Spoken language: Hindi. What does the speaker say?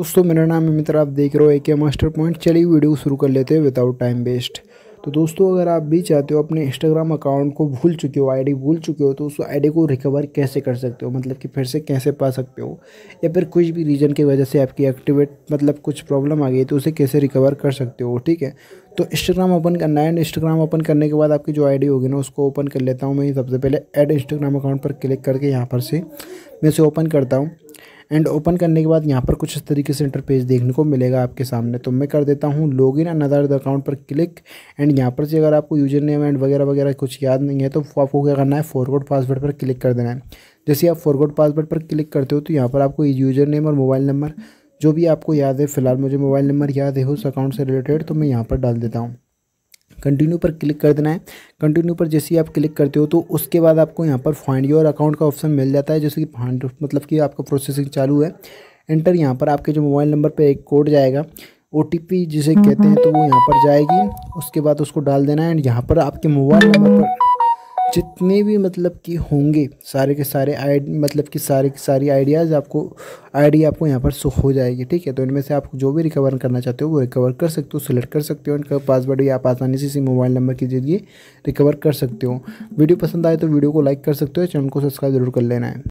दोस्तों मेरा नाम है मित्र आप देख रहे हो एक मास्टर पॉइंट चलिए वीडियो शुरू कर लेते हैं विदाउट टाइम वेस्ट तो दोस्तों अगर आप भी चाहते हो अपने इंस्टाग्राम अकाउंट को भूल चुके हो आईडी भूल चुके हो तो उस आईडी को रिकवर कैसे कर सकते हो मतलब कि फिर से कैसे पा सकते हो या फिर कुछ भी रीज़न की वजह से आपकी एक्टिवेट मतलब कुछ प्रॉब्लम आ गई तो उसे कैसे रिकवर कर सकते हो ठीक है तो इंस्टाग्राम ओपन करना है इंस्टाग्राम ओपन करने के बाद आपकी जो आई होगी ना उसको ओपन कर लेता हूँ मैं सबसे पहले एड इंस्टाग्राम अकाउंट पर क्लिक करके यहाँ पर से मैं इसे ओपन करता हूँ एंड ओपन करने के बाद यहाँ पर कुछ इस तरीके से इंटरपेज देखने को मिलेगा आपके सामने तो मैं कर देता हूँ लॉग इन अनदर अकाउंट पर क्लिक एंड यहाँ पर से अगर आपको यूजर नेम एंड वगैरह वगैरह कुछ याद नहीं है तो आपको क्या करना है फॉरवर्ड पासवर्ड पर क्लिक कर देना है जैसे आप फॉरवर्ड पासवर्ड पर क्लिक करते हो तो यहाँ पर आपको यूजर नेम और मोबाइल नंबर जो भी आपको याद है फिलहाल मुझे मोबाइल नंबर याद है उस अकाउंट से रिलेटेड तो मैं यहाँ पर डाल देता हूँ कंटिन्यू पर क्लिक कर देना है कंटिन्यू पर जैसे ही आप क्लिक करते हो तो उसके बाद आपको यहाँ पर फाइंड योर अकाउंट का ऑप्शन मिल जाता है जैसे कि फाइंड मतलब कि आपका प्रोसेसिंग चालू है एंटर यहाँ पर आपके जो मोबाइल नंबर पर एक कोड जाएगा ओ जिसे कहते हैं हम्म। तो वो यहाँ पर जाएगी उसके बाद उसको डाल देना है एंड यहाँ पर आपके मोबाइल नंबर पर जितने भी मतलब कि होंगे सारे के सारे आई मतलब कि सारे की सारी आइडियाज़ आपको आइडिया आपको यहाँ पर सुख हो जाएगी ठीक है तो इनमें से आप जो भी रिकवर करना चाहते हो वो रिकवर कर सकते हो सिलेक्ट कर सकते हो इनका पासवर्ड या आप आसानी से इसी मोबाइल नंबर के जरिए रिकवर कर सकते हो वीडियो पसंद आए तो वीडियो को लाइक कर सकते हो चैनल को सब्सक्राइब जरूर कर लेना है